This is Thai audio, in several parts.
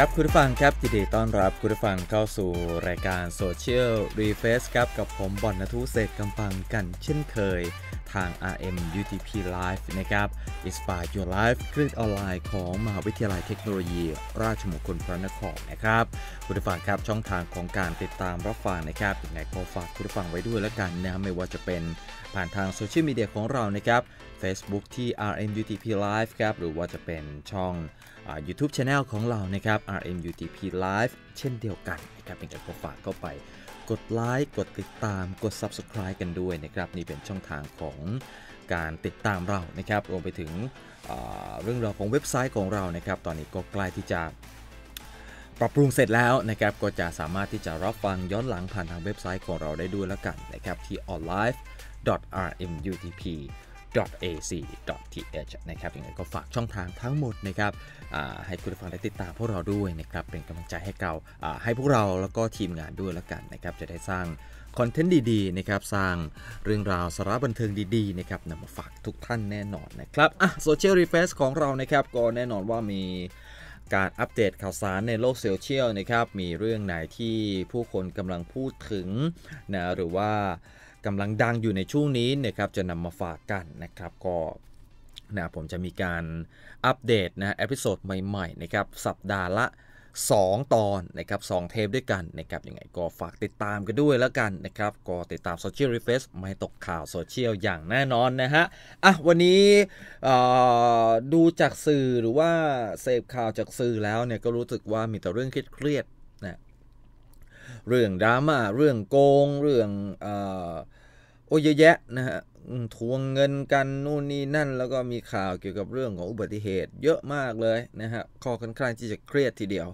ครับ คุณผู้ฟัง ครับยินดีต้อนรับคุณผู้ฟังเข้าสู่รายการโซเชียลรีเฟซครับกับผมบอลนทุเศษกำปังกันเช่นเคยทาง RM UTP Live นะครับ Inspire Your Life คลื่นออนไลน์ของมหาวิทยาลัยเทคโนโลยี ราชมงคลพระนครนะครับคุณผู้ฟังครับช่องทางของการติดตามรับฟังนะครับยังไงก็ฝากคุณผู้ฟังไว้ด้วยแล้วกันนะไม่ว่าจะเป็น ผ่านทางโซเชียลมีเดียของเรานะครับ Facebook ที่ RMUTP Live ครับหรือว่าจะเป็นช่องย YouTube c a n e l ของเรานะครับ RMUTP Live เช่นเดียวกัน นะครับเป็นการฝากเข้าไปกดไลค์กดติดตามกด Subscribe กันด้วยนะครับ นี่เป็น ช่องทางของการติดตามเรานะครับ รวมไปถึงเรื่องราวของเว็บไซต์ของเรานะครับ ตอนนี้ก็ใกล้ที่จะ ปรับปรุงเสร็จแล้วนะครับก็จะสามารถที่จะรับฟังย้อนหลังผ่านทางเว็บไซต์ของเราได้ด้วยแล้วกันนะครับที่ online rmutp a c t h นะครับอย่างไงก็ฝากช่องทางทั้งหมดนะครับให้คุณผู้ฟังได้ติดตามพวกเราด้วยนะครับเป็นกำลังใจให้เราให้พวกเราแล้วก็ทีมงานด้วยแล้วกันนะครับจะได้สร้างคอนเทนต์ดีๆนะครับสร้างเรื่องราวสาระบันเทิงดีๆนะครับนำมาฝากทุกท่านแน่นอนนะครับอ่ะโซเชียลรีเฟซของเรานะครับก็แน่นอนว่ามีการอัปเดตข่าวสารในโลกโซเชียลนะครับมีเรื่องไหนที่ผู้คนกำลังพูดถึงนะหรือว่ากำลังดังอยู่ในช่วงนี้นะครับจะนำมาฝากกันนะครับก็นะผมจะมีการอัปเดตนะเอพิโซดใหม่ๆนะครับสัปดาห์ละ 2 ตอนนะครับงเทปด้วยกันนะครับยังไงก็ฝากติดตามกันด้วยแล้วกันนะครับ ก็ติดตามโซเชียลรีเฟซไม่ตกข่าวโซเชียลอย่างแน่นอนนะฮะอ่ะวันนี้ดูจากสื่อหรือว่าเสพข่าวจากสื่อแล้วเนี่ยก็รู้สึกว่ามีแต่เรื่องเครียดนะเรื่องดราม่าเรื่องโกงเรื่องอโอ้เยอะแยะนะฮะทวงเงินกันนู่นนี่นั่นแล้วก็มีข่าวเกี่ยวกับเรื่องของอุบัติเหตุเยอะมากเลยนะฮะข้อค่อนข้างที่จะเครียดทีเดียว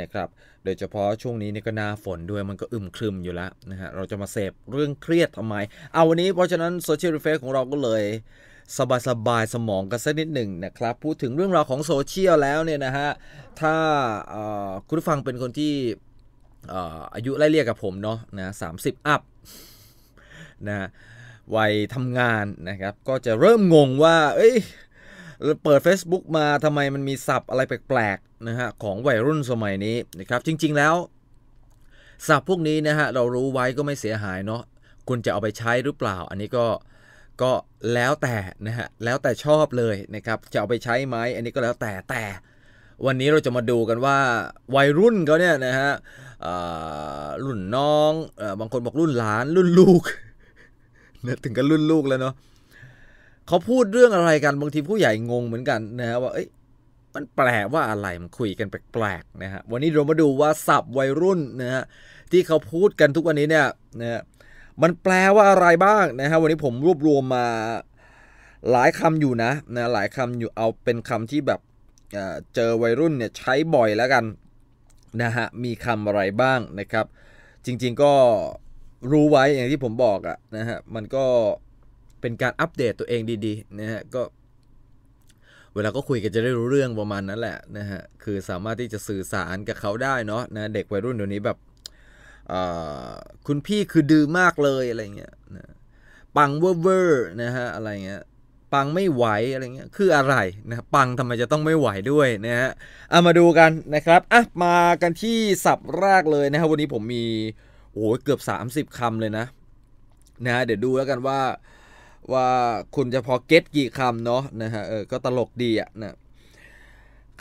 นะครับโดยเฉพาะช่วงนี้นี่ก็หน้าฝนด้วยมันก็อึมครึมอยู่แล้วนะฮะเราจะมาเสพเรื่องเครียดทำไมเอาวันนี้เพราะฉะนั้นโซเชียลรีเฟซของเราก็เลย สบายสบายสมองกันสักนิดหนึ่งนะครับ พูดถึงเรื่องราวของโซเชียลแล้วเนี่ยนะฮะถ้าคุณผู้ฟังเป็นคนที่อายุไล่เรียกกับผมเนาะนะสามสิบอัพนะวัยทำงานนะครับก็จะเริ่มงงว่าเอ้ยเปิด Facebook มาทำไมมันมีศัพท์อะไรแปลกๆนะฮะของวัยรุ่นสมัยนี้นะครับจริงๆแล้วศัพท์พวกนี้นะฮะเรารู้ไว้ก็ไม่เสียหายเนาะคุณจะเอาไปใช้หรือเปล่าอันนี้ก็ก็แล้วแต่นะฮะแล้วแต่ชอบเลยนะครับจะเอาไปใช้ไหมอันนี้ก็แล้วแต่แต่ วันนี้เราจะมาดูกันว่า วัยรุ่นเขาเนี่ยนะฮะรุ่นน้องบางคนบอกรุ่นหลานรุ่นลูกถึงกันรุ่นลูกแล้วเนาะเขาพูดเรื่องอะไรกันบางทีผู้ใหญ่งงเหมือนกันนะฮะว่าเอ้ยมันแปลว่าอะไรมันคุยกันแปลกๆนะฮะวันนี้เรามาดูว่าศัพท์วัยรุ่นนะฮะที่เขาพูดกันทุกวันนี้เนี่ยนะมันแปลว่าอะไรบ้างนะฮะวันนี้ผมรวบรวมมาหลายคำอยู่นะนะ หลายคำอยู่เอาเป็นคำที่แบบเจอวัยรุ่นเนี่ยใช้บ่อยแล้วกันนะฮะมีคำอะไรบ้างนะครับ จริงๆก็รู้ไว้อย่างที่ผมบอกอะนะฮะมันก็เป็นการอัปเดตตัวเองดีๆนะฮะก็เวลาก็คุยกันจะได้รู้เรื่องประมาณนั้นแหละนะฮะคือสามารถที่จะสื่อสารกับเขาได้เนาะนะเด็กวัยรุ่นเดี๋ยวนี้แบบคุณพี่คือดื้อมากเลยอะไรเงี้ยนะปังเวอร์อร์นะฮะอะไรเงี้ยปังไม่ไหวอะไรเงี้ย คืออะไรนะปังทำไมจะต้องไม่ไหวด้วยนะฮะเอามาดูกันนะครับอ่ะมากันที่สับแรกเลยนะฮะวันนี้ผมมีโอ้เกือบ 30คำเลยนะนะฮะเดี๋ยวดูแล้วกันว่าว่าคุณจะพอเก็ตกี่คำเนาะนะฮะเออก็ตลกดีอะนะ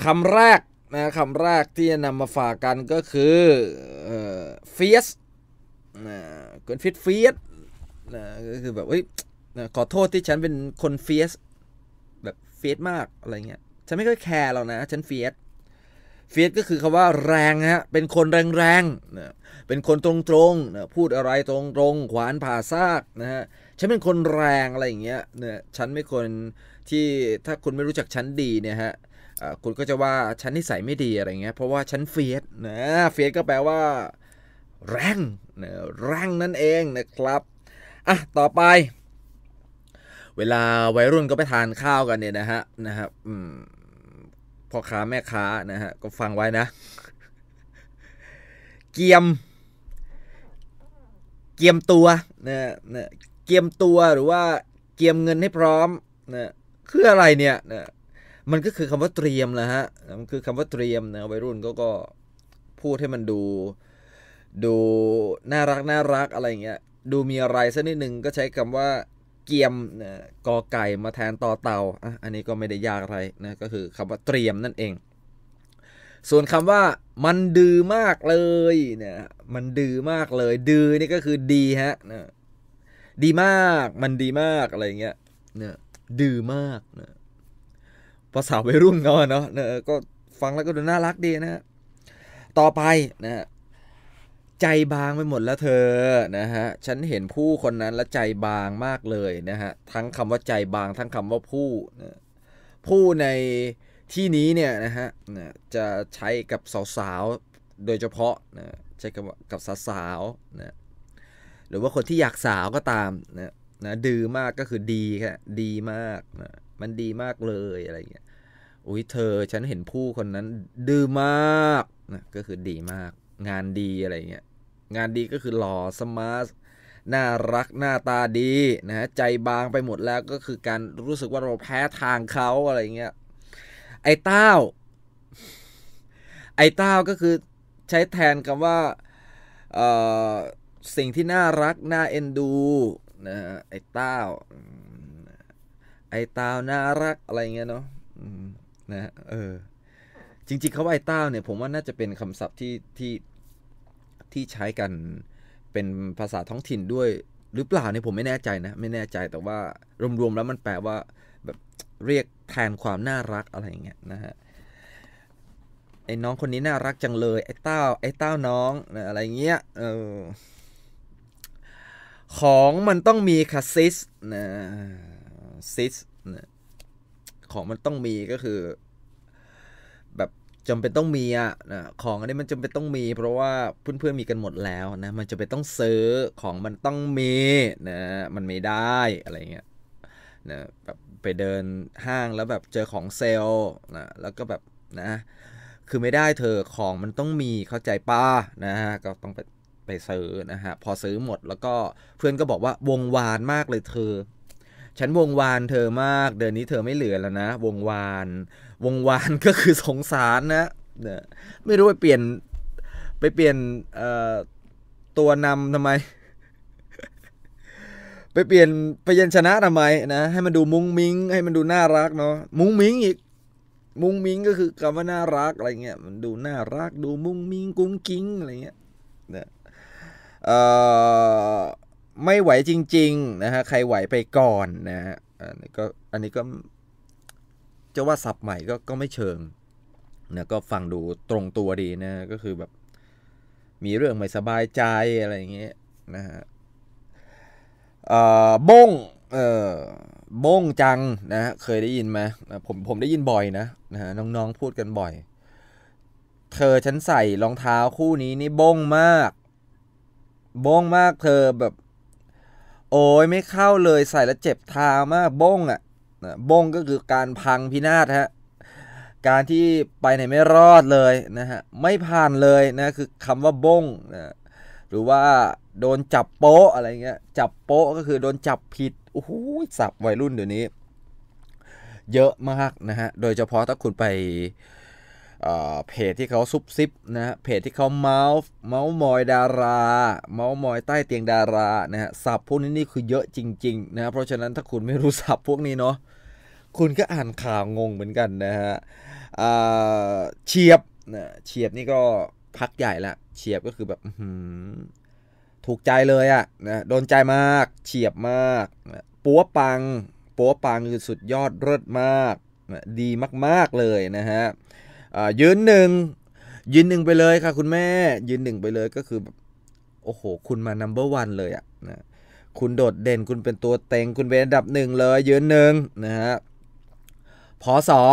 คำแรกนะคำแรกที่จะนำมาฝากกันก็คือเอ่อฟีสนะเกินฟีสฟีสนะก็คือแบบเฮ้ยนะขอโทษที่ฉันเป็นคนเฟียสแบบเฟียสมากอะไรเงี้ยฉันไม่ค่อยแคร์หรอกนะฉันเฟียสเฟียสก็คือคำว่าแรงฮะ เป็นคนแรงๆนะเป็นคนตรงๆนะพูดอะไรตรงๆ ขวานผ่าซากนะฮะ ฉันเป็นคนแรงอะไรอย่างเงี้ยเนี่ยฉันไม่คนที่ถ้าคุณไม่รู้จักฉันดีเนี่ยฮะคุณก็จะว่าฉันนิสัยไม่ดีอะไรเงี้ย เพราะว่าฉันเฟียสนะ เฟียสก็แปลว่า แรงนะแรงนั่นเองนะครับ อ่ะ ต่อไป เวลาวัยรุ่นก็ไปทานข้าวกันเนี่ยนะฮะ นะครับ อืมพ่อค้า แม่ค้านะฮะก็ฟังไว้นะเกียมเกียมตัวนะนะเกียมตัวหรือว่าเกียมเงินให้พร้อมนะคืออะไรเนี่ยนะมันก็คือคำว่าเตรียมแหละฮะมันคือคำว่าเตรียมนะวัยรุ่นก็ก็พูดให้มันดู ดูน่ารักน่ารักอะไรเงี้ย ดูมีอะไรสักนิดหนึ่งก็ใช้คำว่าเกียมกอไก่มาแทนต่อเตาอ่ะอันนี้ก็ไม่ได้ยากอะไรนะก็คือคำว่าเตรียมนั่นเอง ส่วนคำว่ามันดื้อมากเลยเนี่ยมันดื้อมากเลย ดื้อนี่ก็คือดีฮะนะดีมากมันดีมากอะไรเงี้ยเนี่ยดื้อมากนะภาษาวัยรุ่นเนาะเนาะก็ ฟังแล้วก็ดูน่ารักดีนะฮะต่อไปนะใจบางไปหมดแล้วเธอนะฮะ ฉันเห็นผู้คนนั้นและใจบางมากเลยนะฮะ ทั้งคำว่าใจบาง ทั้งคำว่าผู้นะผู้ในที่นี้เนี่ยนะฮะ จะใช้กับสาวๆ โดยเฉพาะนะใช้กับกับสาวๆนะหรือว่าคนที่อยากสาวก็ตามนะนะดื้อมากก็คือดีแค่ดีมากนะมันดีมากเลยอะไรเงี้ย อุ้ยเธอฉันเห็นผู้คนนั้นดื้อมากนะก็คือดีมากงานดีอะไรเงี้ย งานดีก็คือหล่อสมาร์ทน่ารักหน้าตาดีนะฮะใจบางไปหมดแล้วก็คือการรู้สึกว่าเราแพ้ ทางเขาอะไรเงี้ยไอ้เต้า ไอ้เต้าก็คือใช้แทนคำว่าสิ่งที่น่ารัก น่าเอ็นดูนะไอ้เต้าไอ้เต้าน่ารักอะไรเงี้ยเนาะนะ เออจริงๆเขาไอ้เต้าเนี่ย ผมว่าน่าจะเป็นคำศัพท์ที่ที่ที่ใช้กันเป็นภาษาท้องถิ่นด้วย หรือเปล่าเนี่ย ผมไม่แน่ใจนะ ไม่แน่ใจแต่ว่ารวมๆ แล้วมันแปลว่าแบบเรียกแทนความน่ารักอะไรอย่างเงี้ยนะฮะไอ้น้องคนนี้น่ารักจังเลยไอ้เต้าไอ้เต้าน้องอะไรเงี้ยเออของมันต้องมีค่ะซิสนะซิสนะของมันต้องมีก็คือจำเป็นต้องมีอะนะของอันนี้มันจำเป็นต้องมีเพราะว่าเพื่อนๆมีกันหมดแล้วนะมันจะเป็นต้องซื้อของมันต้องมีนะมันไม่ได้อะไรเงี้ยนะแบบไปเดินห้างแล้วแบบเจอของเซลล์นะแล้วก็แบบนะคือไม่ได้เธอของมันต้องมีเข้าใจป้านะฮะก็ต้องไปไปซื้อนะฮะพอซื้อหมดแล้วก็เพื่อนก็บอกว่าวงวานมากเลยเธอฉันวงวานเธอมาก เดือนนี้เธอไม่เหลือแล้วนะวงวาน วงวานก็คือสงสารนะเนี่ยไม่รู้ไปเปลี่ยนไปเปลี่ยนตัวนำทำไม ไปเปลี่ยนไปยันชนะทำไมนะให้มันดูมุ้งมิ้งให้มันดูน่ารักเนาะมุ้งมิ้งอีก มุ้งมิ้งก็คือคำว่าน่ารักอะไร เงี้ยมันดูน่ารักดูมุ้งมิ้งกุ้งกิ้งอะไรเงี้ย เนีเอ่อไม่ไหวจริงๆนะฮะใครไหวไปก่อนนะฮะอันนี้ก็อันนี้ก็จะว่าสับใหม่ก็ก็ไม่เชิงนะก็ฟังดูตรงตัวดีนะ ก็คือแบบ มีเรื่องไม่สบายใจอะไรอย่างเงี้ยนะฮะบงเออบงจังนะ เคยได้ยินไหมผมผมได้ยินบ่อยนะนะฮะน้อง ๆพูดกันบ่อย เธอฉันใส่รองเท้าคู่นี้นี่บงมากบงมากเธอแบบโอ้ยไม่เข้าเลยใส่แล้วเจ็บทามากบ้งอ่ะบ้งก็คือการพังพินาศฮะ การที่ไปไหนไม่รอดเลยนะฮะ ไม่ผ่านเลยนะคือคำว่าบ้งนะหรือว่าโดนจับโป๊ะ อะไรเงี้ยจับโป๊ะก็คือโดนจับผิดโอ้โหสับวัยรุ่นเดี๋ยวนี้ เยอะมากนะฮะ โดยเฉพาะถ้าคุณไปเพจที่เขาซุบซิบนะเพจที่เขาเมาส์เมาส์มอยดารา เมาส์มอยใต้เตียงดารานะฮะสับพวกนี้นี่คือเยอะจริงๆนะเพราะฉะนั้นถ้าคุณไม่รู้สับพวกนี้เนาะคุณก็อ่านข่าวงงเหมือนกันนะฮะเฉียบนะเฉียบนี่ก็พักใหญ่ละเฉียบก็คือแบบถูกใจเลยอะนะโดนใจมาก เฉียบมากนะปัวปังปัวปังคือสุดยอดเลิศมากนะดีมาก ๆ เลยนะฮะยืนหนึ่งยืนหนึ่งไปเลยค่ะคุณแม่ยืนหนึ่งไปเลยก็คือแบบโอ้โห คุณมา number one เลยอะนะคุณโดดเด่นคุณเป็นตัวเต็งคุณเป็นอันดับหนึ่งเลยยืนหนึ่งนะฮะพอสอ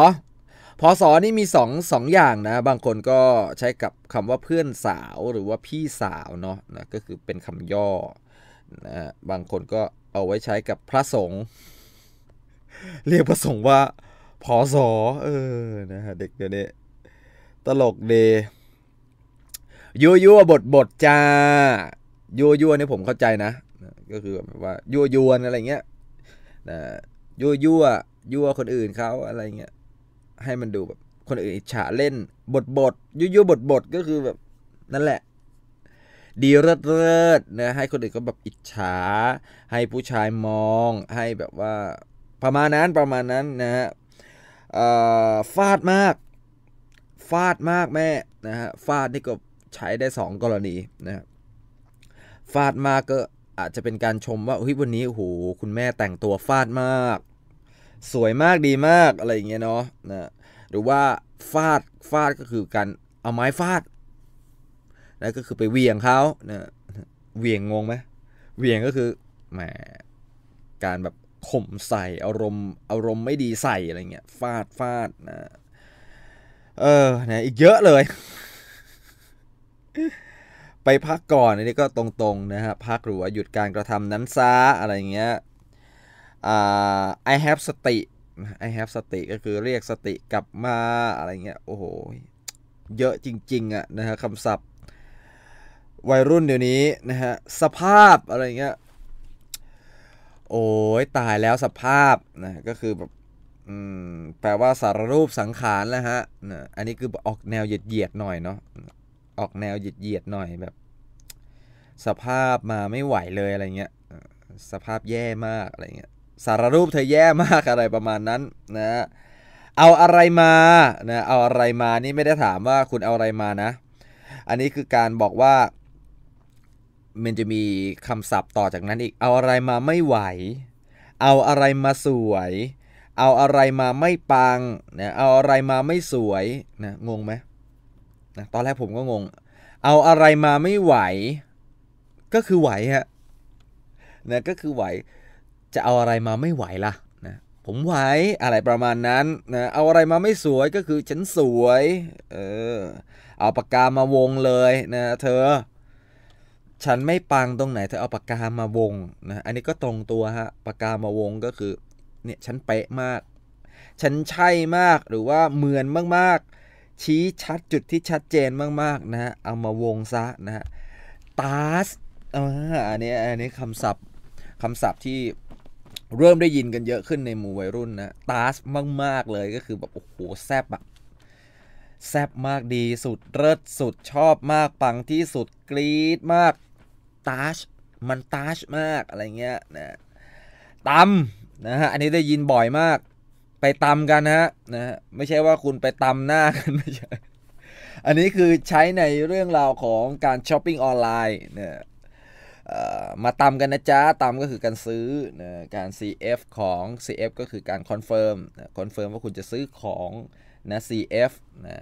พอสอนี่มี2อสองอย่างนะ บางคนก็ใช้กับคำว่าเพื่อนสาวหรือว่าพี่สาวเนาะนะก็คือเป็นคำย่อนะบางคนก็เอาไว้ใช้กับพระสงฆ์เรียกพระสงฆ์ว่าพอสอเออนะฮะเด็กเดี๋ยวนี้ตลกดียั่วยั่วบทบทจ้ายั่วยั่วนี่ผมเข้าใจนะ ก็คือแบบว่า ยั่วยวนอะไรเงี้ยนะยั่วยั่วยั่วคนอื่นเขาอะไรเงี้ยให้มันดูแบบคนอื่นอิจฉาเล่นบทบทยั่วยั่วบทบทก็คือ แบบ นั่นแหละ ดีเลิศเลิศนะให้คนอื่นก็แบบอิจฉา ให้ผู้ชายมอง ให้แบบว่า ประมาณนั้นประมาณนั้นนะฮะฟาดมากฟาดมากแม่ นะฮะฟาดนี่ก็ใช้ได้2กรณีนะฟาดมากก็อาจจะเป็นการชมว่าเฮ้ยวันนี้โอ้โหคุณแม่แต่งตัวฟาดมาก สวยมากดีมากอะไรอย่างเงี้ยเนาะนะหรือว่าฟาดฟาดก็คือการเอาไม้ฟาดแล้วก็คือไปเวียงเขานะเวียงงงไหมเวียงก็คือแหมการแบบข่มใส่อารมณ์อารมณ์ไม่ดีใส่อะไรเงี้ยฟาดฟาดนะเออนะอีกเยอะเลย ไปพักก่อนอันนี้ก็ตรงๆนะฮะ พักหรือว่าหยุดการกระทำนั้นซะอะไรเงี้ย อ่า I have สติ I have สติ ก็คือเรียกสติกลับมาอะไรเงี้ย โอ้โห เยอะจริงๆอ่ะนะฮะคำศัพท์ วัยรุ่นเดี๋ยวนี้นะฮะสภาพอะไรเงี้ย โอ้ยตายแล้วสภาพนะก็คือแบบอืมแปลว่าสารรูปสังขารแล้วฮะอันนี้คือออกแนวเหยียดเหยียดหน่อยเนาะ ออกแนวเหยียดเหยียดหน่อยแบบสภาพมาไม่ไหวเลยอะไรเงี้ย สภาพแย่มากอะไรเงี้ยสารรูปเธอแย่มากอะไรประมาณนั้นนะ เอาอะไรมานะเอาอะไรมานี่ไม่ได้ถามว่าคุณเอาอะไรมานะ อันนี้คือการบอกว่า มันจะมีคำศัพท์ต่อจากนั้นอีกเอาอะไรมาไม่ไหว เอาอะไรมาสวยเอาอะไรมาไม่ปังนะเอาอะไรมาไม่สวยนะงงไหมนะ ตอนแรกผมก็งง เอาอะไรมาไม่ไหว ก็คือไหวฮะนะก็คือไหว จะเอาอะไรมาไม่ไหวล่ะนะผมไหว อะไรประมาณนั้นนะเอาอะไรมาไม่สวย ก็คือฉันสวย เออ เอาปากกามาวงเลยนะเธอ ฉันไม่ปังตรงไหนเธอเอาปากกามาวง นะ อันนี้ก็ตรงตัวฮะ ปากกามาวงก็คือเนี่ยฉันเป๊ะมาก ฉันใช่มากหรือว่าเหมือนมากๆ ชี้ชัดจุดที่ชัดเจนมาก ๆ นะฮะเอามาวงซะนะฮะตาสอันนี้อันนี้คำศัพท์คำศัพท์ที่เริ่มได้ยินกันเยอะขึ้นในหมู่วัยรุ่นนะตาสมาก ๆ เลยก็คือ แบบโอ้โหแซบอะแซบมากดีสุดเลิศสุดชอบมากปังที่สุดกรี๊ดมากตาชมันตาชมากอะไรเงี้ยนะตำนะฮะ อันนี้ได้ยินบ่อยมาก ไปตำกันนะฮะนะ ไม่ใช่ว่าคุณไปตำหน้ากันไม่ใช่ อันนี้คือใช้ในเรื่องราวของการช้อปปิ้งออนไลน์ เนี่ยมาตำกันนะจ๊ะตำก็คือการซื้อนะการ CF ของ CF ก็คือการคอนเฟิร์มคอนเฟิร์มว่าคุณจะซื้อของนะ CF นะ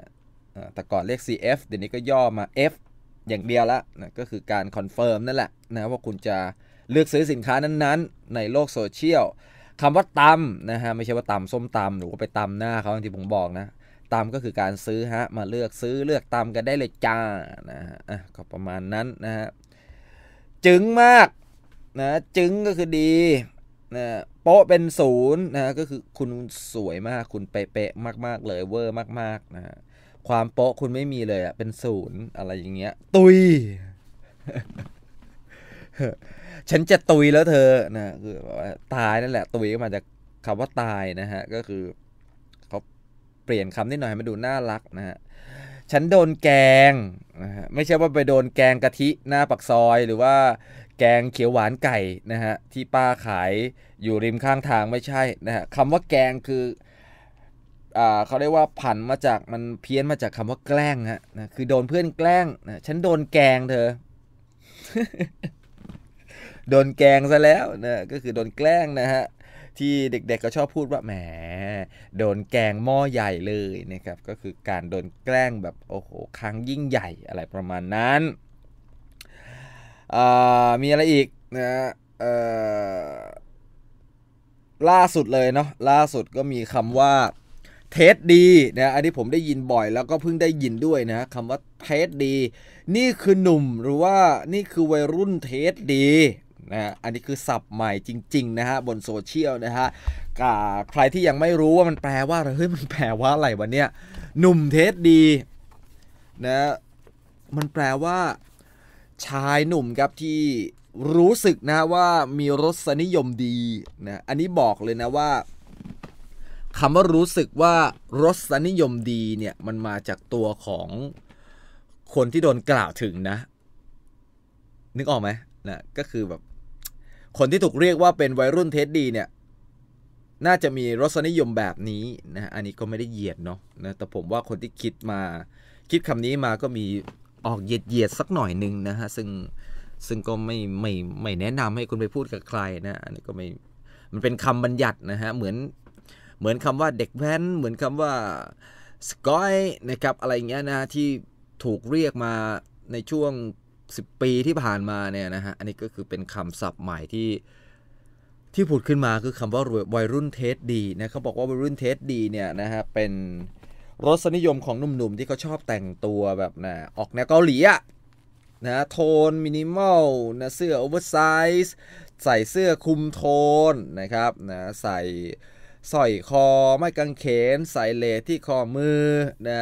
แต่ก่อนเรียก CF เดี๋ยวนี้ก็ย่อมา F อย่างเดียวละนะ ก็คือการคอนเฟิร์มนั่นแหละนะว่าคุณจะเลือกซื้อสินค้านั้นๆ ในโลกโซเชียลคำว่าตำนะฮะไม่ใช่ว่าตำส้มตำหรือว่าไปตำหน้าเขาที่ผมบอกนะตำก็คือการซื้อฮะ มาเลือกซื้อเลือกตำกันได้เลยจ้านะฮะก็ประมาณนั้นนะฮะจึงมากนะจึงก็คือดีนะโป๊ะเป็นศูนย์นะก็คือคุณสวยมากคุณเป๊ะมากมากเลยเวอร์มากๆนะฮะความโป๊ะคุณไม่มีเลยอะเป็นศูนย์อะไรอย่างเงี้ยตุยฉันจะตุยแล้ว เธอนะคือตายนั่นแหละตุยก็มาจากคำว่าตายนะฮะ ก็คือเขาเปลี่ยนคำนิดหน่อยให้มันดูน่ารักนะฮะ ฉันโดนแกง นะฮะ ไม่ใช่ว่าไปโดนแกงกะทิหน้าปักซอย หรือว่า แกงเขียวหวานไก่นะฮะ ที่ป้าขายอยู่ริมข้างทางไม่ใช่ นะฮะคำว่าแกงคืออ่าเขาเรียกว่าผันมาจากมันเพี้ยนมาจากคำว่าแกล้งฮะนะ คือโดนเพื่อนแกล้งนะฉันโดนแกงเธอโดนแกงซะแล้วนะ ก็คือโดนแกล้งนะฮะ ที่เด็กๆก็ชอบพูดว่าแหม โดนแกงหม้อใหญ่เลยนะครับ ก็คือการโดนแกล้งแบบโอ้โหครั้งยิ่งใหญ่อะไรประมาณนั้นมีอะไรอีกนะล่าสุดเลยเนาะ ล่าสุดก็มีคำว่าเทสดีนะ อันนี้ผมได้ยินบ่อย แล้วก็เพิ่งได้ยินด้วยนะคำว่าเทสดี นี่คือหนุ่มหรือว่านี่คือวัยรุ่นเทสดีนะฮะอันนี้คือศัพท์ใหม่จริงๆนะฮะบนโซเชียลนะฮะกใครที่ยังไม่รู้ว่ามันแปลว่าเฮ้ยมันแปลว่าอะไรวนเนี้ยหนุ่มเทสดีนะ มันแปลว่า ชายหนุ่มครับที่รู้สึกนะว่ามีรสนิยมดีนะ อันนี้บอกเลยนะว่าคำว่ารู้สึกว่ารสนิยมดีเนี่ยมันมาจากตัวของคนที่โดนกล่าวถึงนะ นึกออกไหมนะ ก็คือแบบคนที่ถูกเรียกว่าเป็นวัยรุ่นเท็ดดีเนี่ยน่าจะมีรสนิยมแบบนี้นะอันนี้ก็ไม่ได้เหยียดเนาะนะแต่ผมว่าคนที่คิดมาคิดคำนี้มาก็มีออกเหยียดเหยียดสักหน่อยหนึ่งนะฮะซึ่งซึ่งก็ไม่ไม่ไม่แนะนำให้คุณไปพูดกับใครนะอันนี้ก็ไม่มันเป็นคำบัญญัตินะฮะเหมือนเหมือนคำว่าเด็กแว้นเหมือนคำว่าสกอยนะครับอะไรเงี้ยนะที่ถูกเรียกมาในช่วงสิบปีที่ผ่านมาเนี่ยนะฮะ อันนี้ก็คือเป็นคำศัพท์ใหม่ที่ที่ผุดขึ้นมาคือคำว่าวัยรุ่นเทสดีนะเขาบอกว่าวัยรุ่นเทสดีเนี่ยนะฮะ เป็นรสนิยมของหนุ่มๆ ที่เขาชอบแต่งตัวแบบนะออกแนวเกาหลีอะนะโทน มินิมอลนะเสื้อโอเวอร์ไซส์ใส่เสื้อคลุมโทนนะครับนะใส่สร้อยคอไม้กางเขนใส่เลสที่ข้อมือนะ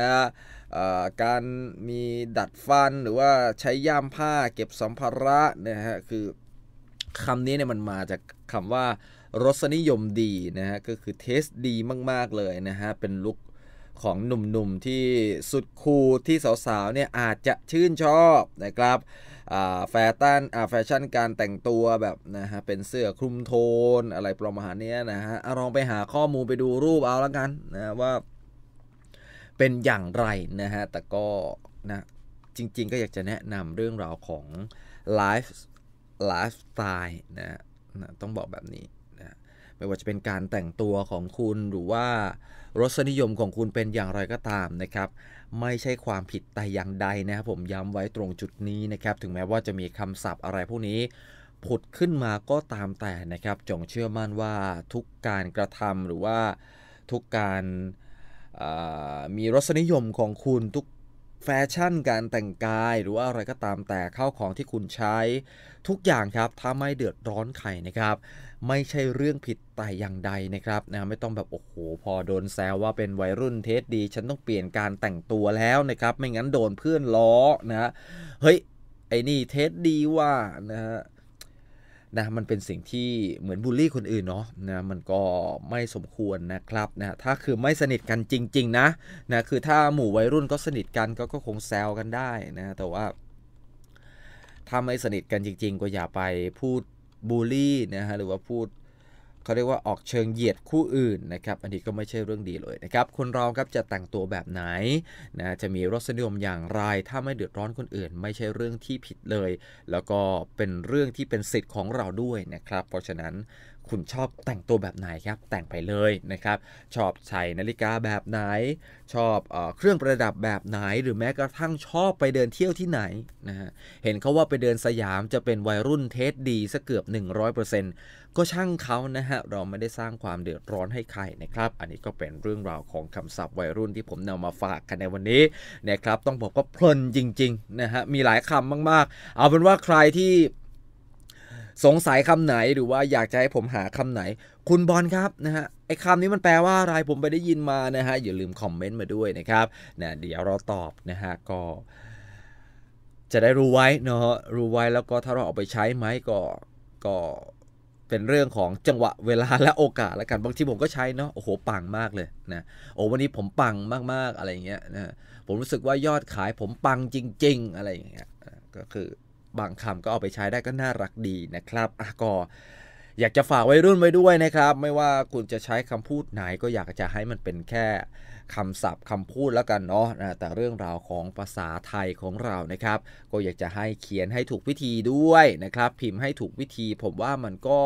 การมีดัดฟันหรือว่าใช้ย่ามผ้าเก็บสัมภาระนะฮะคือคำนี้เนี่ยมันมาจากคำว่า รสนิยมดีนะฮะก็คือเทสดีมากๆเลยนะฮะเป็นลุคของหนุ่มๆที่สุดคูลที่สาวๆเนี่ยอาจจะชื่นชอบนะครับแฟชั่นแฟชั่น การแต่งตัวแบบนะฮะเป็นเสื้อคลุมโทนอะไรประมาณนี้นะฮะลองไปหาข้อมูลไปดูรูปเอาแล้วกันนะว่าเป็นอย่างไร นะฮะ แต่ก็นะ จริงๆ ก็อยากจะแนะนำเรื่องราวของไลฟ์ไลฟ์สไตล์นะนะต้องบอกแบบนี้นะ ไม่ว่าจะเป็นการแต่งตัวของคุณหรือว่ารสนิยมของคุณเป็นอย่างไรก็ตามนะครับ ไม่ใช่ความผิดแต่อย่างใดนะครับผมย้ำไว้ตรงจุดนี้นะครับ ถึงแม้ว่าจะมีคำศัพท์อะไรพวกนี้ผุดขึ้นมาก็ตามแต่นะครับ จงเชื่อมั่นว่าทุกการกระทำหรือว่าทุกการมีรสนิยมของคุณทุกแฟชั่นการแต่งกาย หรือว่าอะไรก็ตามแต่เข้าของที่คุณใช้ ทุกอย่างครับถ้าไม่เดือดร้อนใครนะครับ ไม่ใช่เรื่องผิดแต่อย่างใดนะครับนะไม่ต้องแบบ โอ้โหพอโดนแซวว่าเป็นวัยรุ่นเทสดี ฉันต้องเปลี่ยนการแต่งตัวแล้วนะครับไม่งั้นโดนเพื่อนล้อนะเฮ้ยไอ้นี่เทสดีว่านะฮะนะมันเป็นสิ่งที่เหมือนบูลลี่คนอื่นเนาะนะมันก็ไม่สมควรนะครับนะถ้าคือไม่สนิทกันจริง ๆ นะนะคือถ้าหมู่วัยรุ่นก็สนิทกันก็ก็คงแซวกันได้นะ แต่ว่า ถ้าไม่สนิทกันจริง ๆ ก็อย่าไปพูดบูลลี่นะฮะหรือว่าพูดเขาเรียกว่าออกเชิงเหยียดคู่อื่นนะครับอันนี้ก็ไม่ใช่เรื่องดีเลยนะครับคนเราครับจะแต่งตัวแบบไหนนะจะมีรสนิยมอย่างไรถ้าไม่เดือดร้อนคนอื่น ไม่ใช่เรื่องที่ผิดเลย แล้วก็เป็นเรื่องที่เป็นสิทธิ์ของเราด้วยนะครับ เพราะฉะนั้นคุณชอบแต่งตัวแบบไหนครับ แต่งไปเลยนะครับ ชอบใส่นาฬิกาแบบไหน ชอบอเครื่องประดับแบบไหน หรือแม้กระทั่งชอบไปเดินเที่ยวที่ไหนนะฮะ เห็นเขาว่าไปเดินสยามจะเป็นวัยรุ่นเทสดีซะเกือบ 100%ก็ช่างเขานะฮะ เราไม่ได้สร้างความเดือดร้อนให้ใครนะครับ อันนี้ก็เป็นเรื่องราวของคำศัพท์วัยรุ่นที่ผมนำมาฝากกันในวันนี้นะครับ ต้องบอกว่าเพลินจริงๆนะฮะ มีหลายคำมากๆ เอาเป็นว่าใครที่สงสัยคำไหนหรือว่าอยากจะให้ผมหาคำไหน คุณบอลครับนะฮะไอ้คำนี้มันแปลว่า อะไรผมไปได้ยินมานะฮะอย่าลืมคอมเมนต์มาด้วยนะครับนะเดี๋ยวเราตอบนะฮะก็จะได้รู้ไว้เนาะรู้ไว้แล้วก็ถ้าเราเอาไปใช้ไหมก็ก็เป็นเรื่องของจังหวะเวลาและโอกาสแล้วกันบางทีผมก็ใช้เนาะโอ้โหปังมากเลยนะโอ้วันนี้ผมปังมาก ๆอะไรเงี้ยนะผมรู้สึกว่ายอดขายผมปังจริง ๆ อะไรอย่างเงี้ยก็คือบางคำก็เอาไปใช้ได้ก็น่ารักดีนะครับอ่ะก็อยากจะฝาก ไว้รุ่นไว้ด้วยนะครับ ไม่ว่าคุณจะใช้คำพูดไหน ก็อยากจะให้มันเป็นแค่คำศัพท์คำพูดแล้วกันเนาะนะแต่เรื่องราวของภาษาไทยของเรานะครับ ก็อยากจะให้เขียนให้ถูกวิธีด้วยนะครับ พิมพ์ให้ถูกวิธีผมว่ามันก็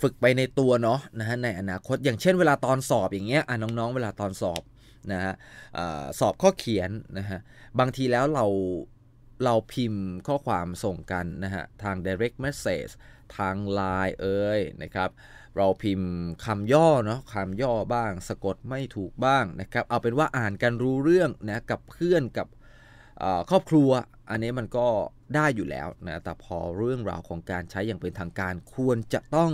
ฝึกไปในตัวเนาะนะฮะในอนาคตอย่างเช่นเวลาตอนสอบอย่างเงี้ยอ่ะน้องๆเวลาตอนสอบนะฮะสอบข้อเขียนนะฮะบางทีแล้วเราเราพิมพ์ข้อความส่งกันนะฮะทาง direct message ทาง Line เอ้ยนะครับ เราพิมพ์คำย่อเนาะคำย่อบ้าง สะกดไม่ถูกบ้างนะครับเอาเป็นว่าอ่านกันรู้เรื่องนะกับเพื่อนกับครอบครัว อันนี้มันก็ได้อยู่แล้วนะแต่พอเรื่องราวของการใช้อย่างเป็นทางการควรจะต้อง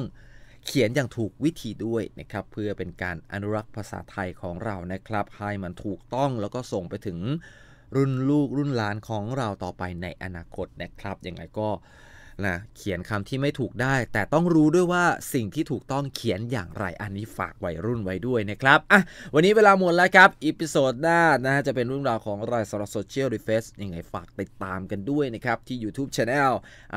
เขียนอย่างถูกวิธีด้วยนะครับ เพื่อเป็นการอนุรักษ์ภาษาไทยของเรานะครับ ให้มันถูกต้องแล้วก็ส่งไปถึงรุ่นลูก รุ่นหลานของเราต่อไปในอนาคต นะครับ ยังไงก็นะเขียนคำที่ไม่ถูกได้ แต่ต้องรู้ด้วยว่าสิ่งที่ถูกต้องเขียนอย่างไรอันนี้ฝากวัยรุ่นไว้ด้วยนะครับอ่ะวันนี้เวลาหมดแล้วครับ อีพิโซดหน้านะจะเป็นเรื่องราวของรายสารโซเชียลรีเฟสยังไงฝากติดตามกันด้วยนะครับ ที่ YouTube Channel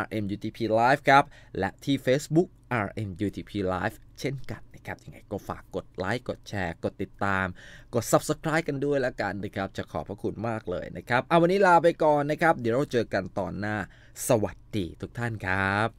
RMUTP Live ครับ และที่ Facebook RMUTP Live เช่นกันนะครับยังไงก็ฝากกดไลค์กดแชร์ กดติดตาม กด Subscribe กันด้วยละกันนะครับ จะขอบพระคุณมากเลยนะครับเอาวันนี้ลาไปก่อนนะครับ เดี๋ยวเราเจอกันตอนหน้าสวัสดีทุกท่านครับ